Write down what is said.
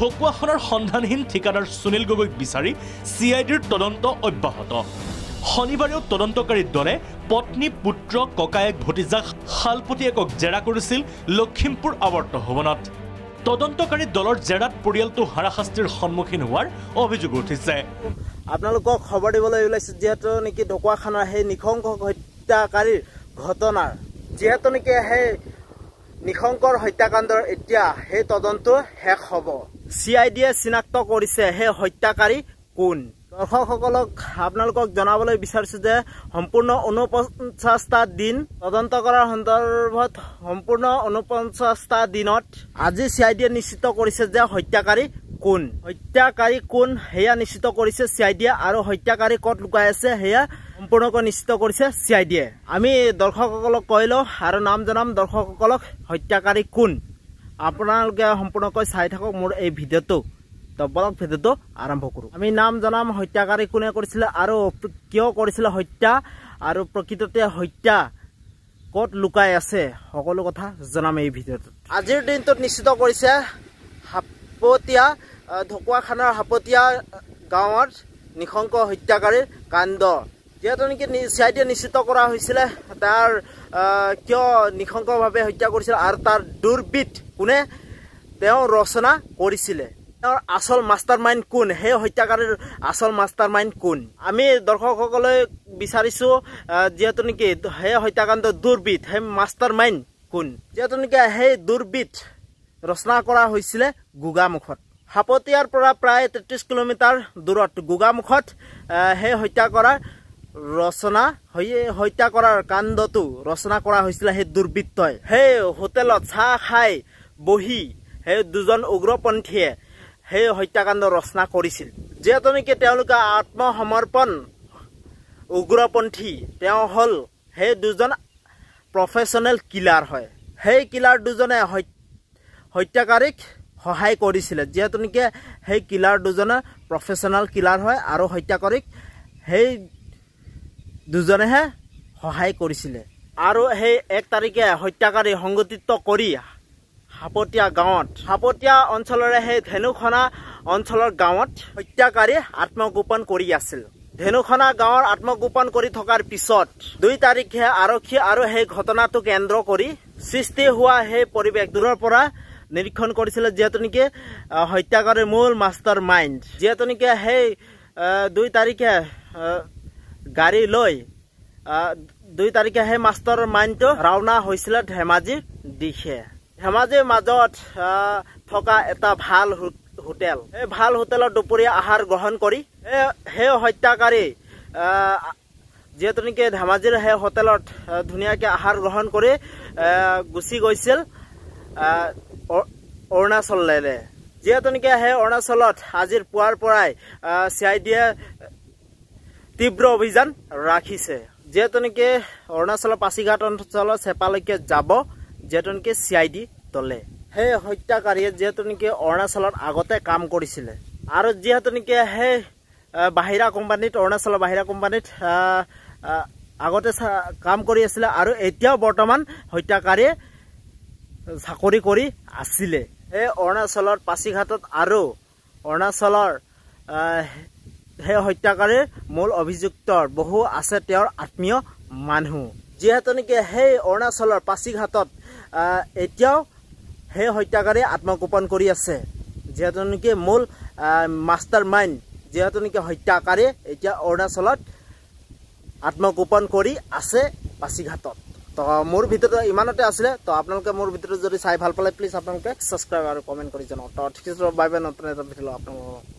ঢকুৱাখনৰ সন্ধানহীন ঠিকাদাৰ সুনীল গগৈক বিচাৰি চি আই ডিৰ তদন্ত অব্যাহত শনিবাৰেও তদন্তকাৰী দলে পত্নী পুত্ৰ ককায়েক ভতিজাক শালপতিয়েকক জেৰা কৰিছিল লখিমপুৰ আৱৰ্ত ভৱনত তদন্তকাৰী দলৰ জেৰাত পৰিয়ালটো হাৰাশাস্তিৰ সন্মুখীন হোৱাৰ অভিযোগ উঠিছে আপোনালোকক খবৰ দিবলৈ ওলাইছো যিহেতু নেকি ঢকুৱাখানাৰ সেই নিশংক হত্যাকাৰীৰ ঘটনাৰ যিহেতু নেকি সেই নিশংকৰ হত্যাকাণ্ডৰ এতিয়া সেই তদন্ত শেষ হ'ব চি আই ডি এ চিনাক্ত কৰিছে সেই হত্যাকাৰী কোন দৰ্শকসকলক আপোনালোকক জনাবলৈ বিচাৰিছো যে সম্পূৰ্ণ ঊনপঞ্চাছটা দিন তদন্ত কৰাৰ সন্দৰ্ভত সম্পূৰ্ণ ঊনপঞ্চাছটা দিনত আজি চি আই ডি এ নিশ্চিত কৰিছে যে হত্যাকাৰী কোন হত্যাকাৰী কোন সেয়া নিশ্চিত কৰিছে চি আই ডি এ আৰু হত্যাকাৰী কত লুকাই আছে সেয়া সম্পূৰ্ণকৈ নিশ্চিত কৰিছে চি আই ডি এ আমি দৰ্শকসকলক কৈ লওঁ আৰু নাম জনাম দৰ্শকসকলক হত্যাকাৰী কোন আপোনালোকে সম্পূৰ্ণকৈ চাই থাকক মোৰ এই ভিডিঅ'টো তবলক ভিডিঅ'টো আৰম্ভ কৰোঁ আমি নাম জনাম হত্যাকাৰী কোনে কৰিছিলে আৰু কিয় কৰিছিলে হত্যা আৰু প্ৰকৃততে হত্যা ক'ত লুকাই আছে সকলো কথা জনাম এই ভিডিঅ'টোত আজিৰ দিনটোত নিশ্চিত কৰিছে হাপতীয়া ঢকুৱাখানাৰ হাপতীয়া গাঁৱৰ নিশংক হত্যাকাৰীৰ কাণ্ড যিহেতু নেকি চি আই টিয়ে নিশ্চিত কৰা হৈছিলে তাৰ কিয় নিশংকভাৱে হত্যা কৰিছিল আৰু তাৰ দুৰ্বিত কোনে তেওঁ ৰচনা কৰিছিলে তেওঁৰ আচল মাষ্টাৰ মাইণ্ড কোন সেই হত্যাকাৰীৰ আচল মাষ্টাৰ মাইণ্ড কোন আমি দৰ্শকসকলে বিচাৰিছোঁ যিহেতু নেকি সেই হত্যাকাণ্ড দুৰ্বিত সেই মাষ্টাৰ মাইণ্ড কোন যিহেতু নেকি সেই দুৰ্বিত ৰচনা কৰা হৈছিলে গোগামুখত সাপতীয়াৰ পৰা প্ৰায় তেত্ৰিছ কিলোমিটাৰ দূৰত গোগামুখত সেই হত্যা কৰাৰ ৰচনা হত্যা কৰাৰ কাণ্ডটো ৰচনা কৰা হৈছিলে সেই দুৰ্বৃত্তই সেই হোটেলত চাহ খাই বহি সেই দুজন উগ্ৰপন্থীয়ে সেই হত্যাকাণ্ড ৰচনা কৰিছিল যিহেতু নেকি তেওঁলোকে আত্মসমৰ্পণ উগ্ৰপন্থী তেওঁ হ'ল সেই দুজন প্ৰফেচনেল কিলাৰ হয় সেই কিলাৰ দুজনে হত্যাকাৰীক সহায় কৰিছিলে যিহেতু নেকি সেই কিলাৰ দুজনে প্ৰফেচনেল কিলাৰ হয় আৰু হত্যাকাৰীক সেই দুজনেহে সহায় কৰিছিলে আৰু সেই এক তাৰিখে হত্যাকাৰী সংগঠিত কৰি সাপতীয়া গাঁৱত সাপতীয়া অঞ্চলৰে সেই ধেনুখনা অঞ্চলৰ গাঁৱত হত্যাকাৰী আত্মগোপন কৰি আছিল ধেনুখনা গাঁৱৰ আত্মগোপন কৰি থকাৰ পিছত দুই তাৰিখে আৰক্ষী আৰু সেই ঘটনাটো কেন্দ্ৰ কৰি সৃষ্টি হোৱা সেই পৰিৱেশ দূৰৰ পৰা নিৰীক্ষণ কৰিছিলে যিহেতু নেকি হত্যাকাৰীৰ মূল মাষ্টাৰ মাইণ্ড যিহেতু নেকি সেই দুই তাৰিখে গাড়ী লৈ দুই তাৰিখে সেই মাষ্টৰ মাইণ্ডটো ৰাওনা হৈছিলে ধেমাজিৰ দিশে ধেমাজিৰ মাজত থকা এটা ভাল হোটেল এই ভাল হোটেল দুপুৰিয়া আহাৰ গ্ৰহণ কৰি সেই হত্যাকাৰী যেহেতু নাকি ধেমাজিৰ সেই হোটেল ধুনিয়াকে আহাৰ গ্ৰহণ কৰে গুচি গৈছিল অৰুণাচললৈ যেহেতু নাকি সেই অৰুণাচলত আজিৰ পুৱাৰ পৰাই চি আই ডি এ তীব্র অভিযান রাখিছে যেহেতু নাকি অরুণাচল পাছিঘাট অঞ্চল চেপালেক যাব যেহেতু নাকি সি আই ডি তলে সেই হত্যাকারী যেহেতু নাকি অরুণাচল আগতে কাম করেছিল আর যেহেতু নাকি সেই বাহিরা কোম্পানীত অরুণাচল বাহিরা কোম্পানীত আগতে কাম করে আসলে আর এতিয়াও বর্তমান হত্যাকারী চাকরি করে আসলে সেই অরুণাচল পাছিঘাটত আর অরুণাচলের সেই হত্যাকাৰীৰ মূল অভিযুক্তৰ বহু আছে তেওঁৰ আত্মীয় মানুহ যিহেতু নেকি সেই অৰুণাচলৰ পাছিঘাটত এতিয়াও সেই হত্যাকাৰী আত্মগোপন কৰি আছে যিহেতু নেকি মূল মাষ্টাৰ মাইণ্ড যিহেতু নেকি হত্যাকাৰী এতিয়া অৰুণাচলত আত্মগোপন কৰি আছে পাছিঘাটত তো মোৰ ভিতৰত ইমানতে আছিলে তো আপোনালোকে মোৰ ভিতৰত যদি চাই ভাল পালে প্লিজ আপোনালোকে ছাবস্ক্ৰাইব আৰু কমেণ্ট কৰি জনাওক তো ঠিক আছে নতুন এটা ভিডিঅ' আপোনালোকক